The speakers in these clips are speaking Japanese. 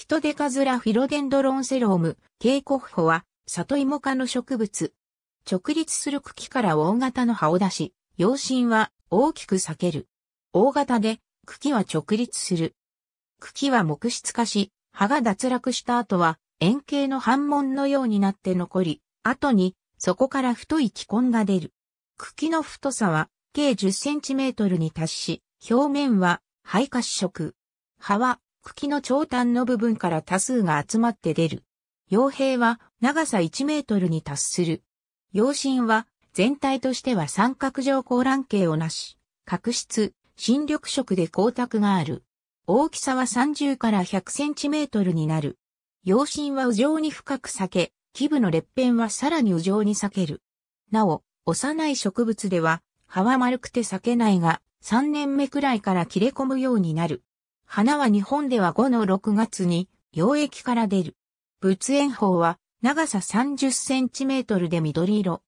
ヒトデカズラフィロデンドロンセローム、ケコッホは、里芋科の植物。直立する茎から大型の葉を出し、葉身は大きく裂ける。大型で、茎は直立する。茎は木質化し、葉が脱落した後は、円形の反紋のようになって残り、後に、そこから太い気根が出る。茎の太さは、計 10cm に達し、表面は、肺褐色。葉は、茎の長短の部分から多数が集まって出る。傭兵は長さ1メートルに達する。陽心は全体としては三角状高卵形をなし、角質、新緑色で光沢がある。大きさは30から100センチメートルになる。陽心は右上に深く裂け、基部の裂片はさらに右上に裂ける。なお、幼い植物では、葉は丸くて裂けないが、3年目くらいから切れ込むようになる。花は日本では5の6月に、溶液から出る。仏炎法は、長さ30センチメートルで緑色。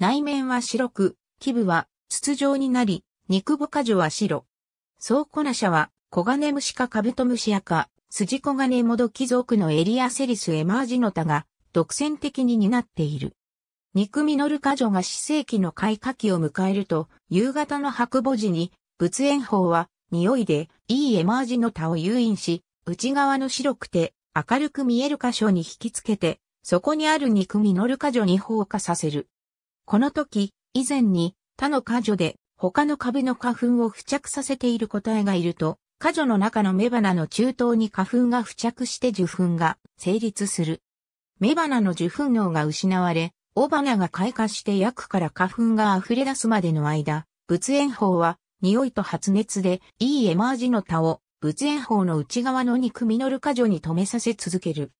内面は白く、基部は筒状になり、肉ぼか樹は白。倉庫なゃは、ネ金虫かカブトムシやか、コガネモド貴族のエリアセリスエマージノタが、独占的に担っている。肉ミノル樹が四世紀の開花期を迎えると、夕方の白母時に、仏炎法は、匂いで、いいエマージの他を誘引し、内側の白くて明るく見える箇所に引きつけて、そこにある肉乗る箇所に放火させる。この時、以前に他の箇所で他の株の花粉を付着させている個体がいると、花女の中の雌花の中東に花粉が付着して受粉が成立する。雌花の受粉能が失われ、雄花が開花して薬から花粉が溢れ出すまでの間、仏炎法は匂いと発熱で、いいエマージの他を、仏炎法の内側の肉ミノル果所に止めさせ続ける。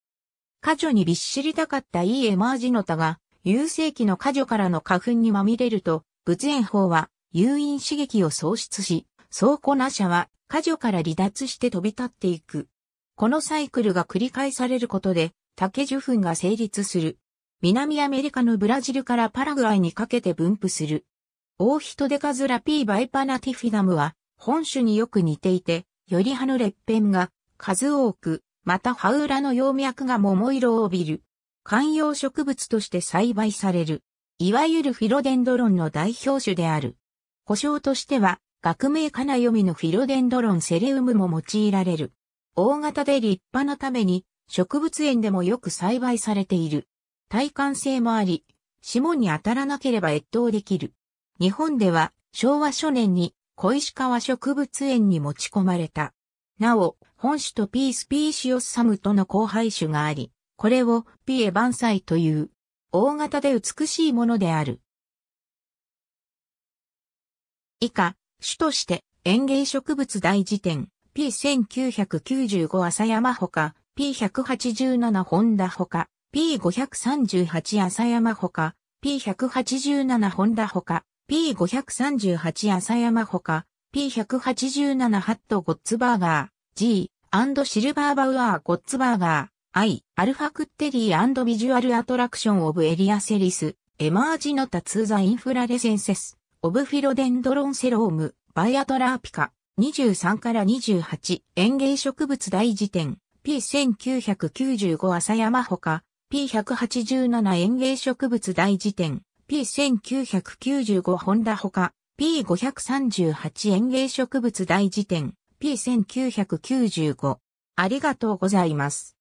果所にびっしりたかったいいエマージの他が、有生期の果所からの花粉にまみれると、仏炎法は、誘引刺激を喪失し、倉庫な者は、果所から離脱して飛び立っていく。このサイクルが繰り返されることで、竹受粉が成立する。南アメリカのブラジルからパラグアイにかけて分布する。オーヒトデカズラ P バイパナティフィダムは、本種によく似ていて、より葉の裂片が数多く、また葉裏の葉脈が桃色を帯びる。観葉植物として栽培される。いわゆるフィロデンドロンの代表種である。故障としては、学名かな読みのフィロデンドロンセレウムも用いられる。大型で立派なために、植物園でもよく栽培されている。耐寒性もあり、霜に当たらなければ越冬できる。日本では昭和初年に小石川植物園に持ち込まれた。なお、本種と P. スピーシオスサムとの交配種があり、これを P. エヴァンサイという、大型で美しいものである。以下、種として園芸植物大辞典 P1995 朝山ほか P187 本田ほか P538 朝山ほか P187 本田ほか P538 朝山ほか、P187 ハットゴッツバーガー、G、シルバーバウアーゴッツバーガー、I、アルファクッテリービジュアルアトラクションオブエリアセリス、エマージノタツーザインフラレセンセス、オブフィロデンドロンセローム、バイアトラーピカ、23から28、園芸植物大辞典、P1995 朝山ほか、P187 園芸植物大辞典、P1995 ホンダほか、P538 園芸植物大辞典、P1995。ありがとうございます。